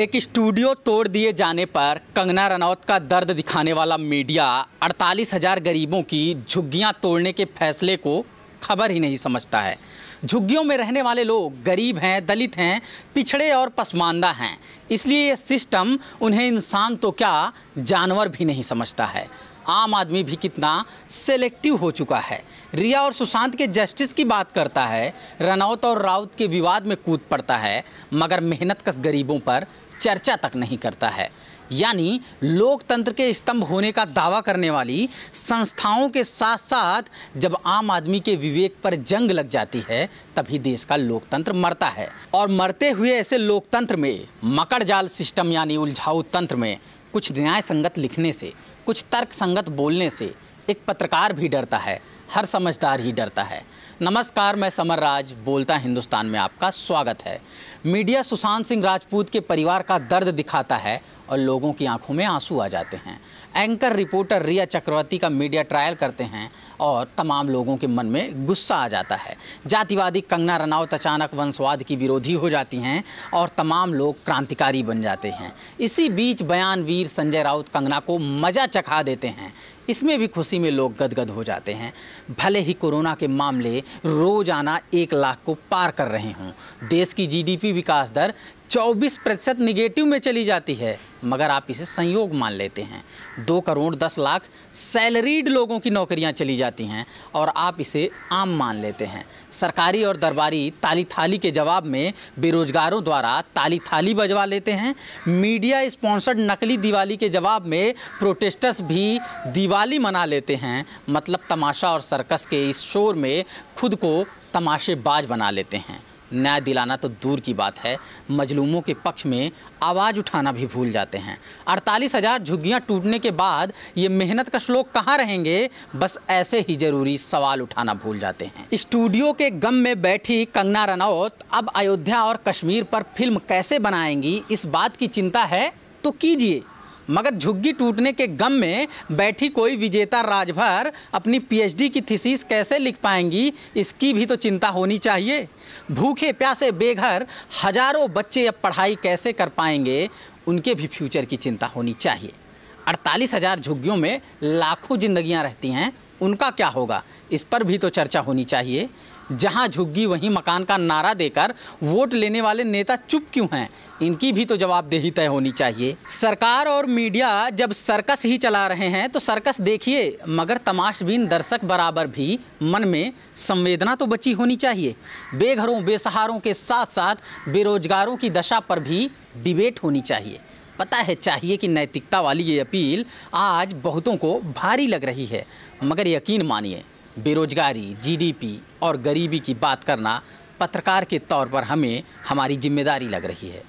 एक स्टूडियो तोड़ दिए जाने पर कंगना रनौत का दर्द दिखाने वाला मीडिया अड़तालीस हजार गरीबों की झुग्गियां तोड़ने के फैसले को खबर ही नहीं समझता है झुग्गियों में रहने वाले लोग गरीब हैं दलित हैं पिछड़े और पसमानदा हैं इसलिए ये सिस्टम उन्हें इंसान तो क्या जानवर भी नहीं समझता है आम आदमी भी कितना सेलेक्टिव हो चुका है रिया और सुशांत के जस्टिस की बात करता है रनौत और राउत के विवाद में कूद पड़ता है मगर मेहनत कस गरीबों पर चर्चा तक नहीं करता है यानी लोकतंत्र के स्तंभ होने का दावा करने वाली संस्थाओं के साथ साथ जब आम आदमी के विवेक पर जंग लग जाती है तभी देश का लोकतंत्र मरता है और मरते हुए ऐसे लोकतंत्र में मकड़ जाल सिस्टम यानी उलझाऊ तंत्र में कुछ न्याय संगत लिखने से कुछ तर्क संगत बोलने से एक पत्रकार भी डरता है हर समझदार ही डरता है नमस्कार मैं समर राज बोलता हिंदुस्तान में आपका स्वागत है मीडिया सुशांत सिंह राजपूत के परिवार का दर्द दिखाता है और लोगों की आंखों में आंसू आ जाते हैं एंकर रिपोर्टर रिया चक्रवर्ती का मीडिया ट्रायल करते हैं और तमाम लोगों के मन में गुस्सा आ जाता है जातिवादी कंगना रनावत अचानक वंशवाद की विरोधी हो जाती हैं और तमाम लोग क्रांतिकारी बन जाते हैं इसी बीच बयानवीर संजय राउत कंगना को मजा चखा देते हैं इसमें भी खुशी में लोग गदगद हो जाते हैं भले ही कोरोना के मामले रोजाना एक लाख को पार कर रहे हों देश की जीडीपी विकास दर 24 प्रतिशत निगेटिव में चली जाती है मगर आप इसे संयोग मान लेते हैं दो करोड़ दस लाख सैलरीड लोगों की नौकरियां चली जाती हैं और आप इसे आम मान लेते हैं सरकारी और दरबारी ताली थाली के जवाब में बेरोजगारों द्वारा ताली थाली बजवा लेते हैं मीडिया स्पॉन्सर्ड नकली दिवाली के जवाब में प्रोटेस्टर्स भी दिवाली मना लेते हैं मतलब तमाशा और सर्कस के इस शोर में खुद को तमाशेबाज बना लेते हैं न्याय दिलाना तो दूर की बात है मजलूमों के पक्ष में आवाज़ उठाना भी भूल जाते हैं अड़तालीस हज़ार झुग्गियाँ टूटने के बाद ये मेहनत का श्लोक कहाँ रहेंगे बस ऐसे ही ज़रूरी सवाल उठाना भूल जाते हैं स्टूडियो के गम में बैठी कंगना रनौत अब अयोध्या और कश्मीर पर फिल्म कैसे बनाएंगी इस बात की चिंता है तो कीजिए मगर झुग्गी टूटने के गम में बैठी कोई विजेता राजभर अपनी पीएचडी की थीसिस कैसे लिख पाएंगी इसकी भी तो चिंता होनी चाहिए भूखे प्यासे बेघर हजारों बच्चे अब पढ़ाई कैसे कर पाएंगे उनके भी फ्यूचर की चिंता होनी चाहिए अड़तालीस हज़ार झुग्गियों में लाखों जिंदगियां रहती हैं उनका क्या होगा इस पर भी तो चर्चा होनी चाहिए जहाँ झुग्गी वहीं मकान का नारा देकर वोट लेने वाले नेता चुप क्यों हैं इनकी भी तो जवाबदेही तय होनी चाहिए सरकार और मीडिया जब सर्कस ही चला रहे हैं तो सर्कस देखिए मगर तमाशबीन दर्शक बराबर भी मन में संवेदना तो बची होनी चाहिए बेघरों बेसहारों के साथ साथ बेरोजगारों की दशा पर भी डिबेट होनी चाहिए पता है चाहिए कि नैतिकता वाली ये अपील आज बहुतों को भारी लग रही है मगर यकीन मानिए बेरोजगारी जीडीपी और गरीबी की बात करना पत्रकार के तौर पर हमें हमारी जिम्मेदारी लग रही है